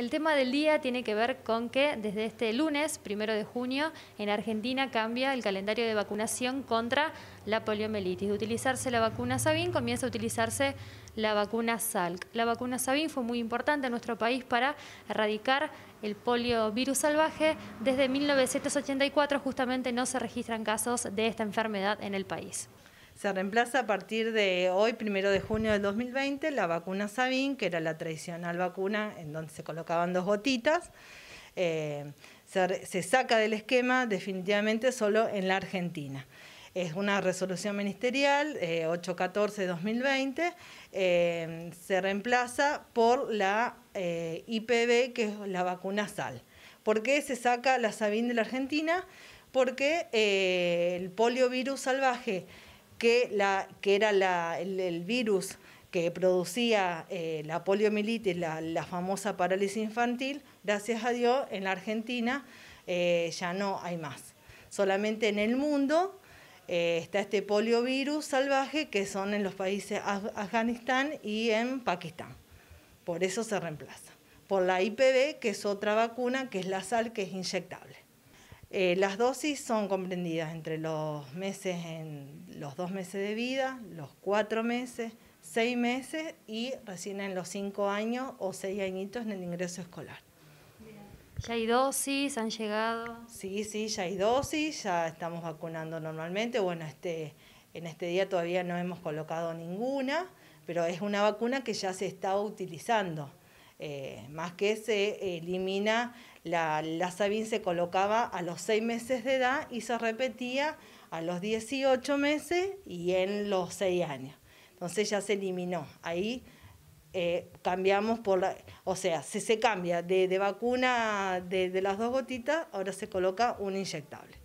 El tema del día tiene que ver con que desde este lunes, primero de junio, en Argentina cambia el calendario de vacunación contra la poliomielitis. De utilizarse la vacuna Sabin, comienza a utilizarse la vacuna Salk. La vacuna Sabin fue muy importante en nuestro país para erradicar el poliovirus salvaje. Desde 1984 justamente no se registran casos de esta enfermedad en el país. Se reemplaza a partir de hoy, primero de junio del 2020, la vacuna Sabin, que era la tradicional vacuna en donde se colocaban dos gotitas. Eh, se, saca del esquema definitivamente solo en la Argentina es una resolución ministerial 814-2020, eh, eh, se reemplaza por la IPV, que es la vacuna SAL. ¿Por qué se saca la Sabin de la Argentina? Porque el poliovirus salvaje que, la, que era el, virus que producía eh, la poliomielitis, la, famosa parálisis infantil, gracias a Dios en la Argentina eh, ya no hay más. Solamente en el mundo eh, está este poliovirus salvaje que son en los países Afganistán y en Pakistán. Por eso se reemplaza. Por la IPV, que es otra vacuna, que es la sal, que es inyectable. las dosis son comprendidas entre los meses en los dos meses de vida, los cuatro meses, seis meses y recién en los cinco años o seis añitos en el ingreso escolar. ¿Ya hay dosis? ¿Han llegado? Sí, sí, ya hay dosis, ya estamos vacunando normalmente. Bueno, este, en este día todavía no hemos colocado ninguna, pero es una vacuna que ya se está utilizando. Eh, más que se elimina, la, la Sabin se colocaba a los seis meses de edad y se repetía a los 18 meses y en los 6 años. Entonces ya se eliminó. Ahí eh, cambiamos por o sea, se, se cambia de, vacuna de, de las dos gotitas, ahora se coloca un inyectable.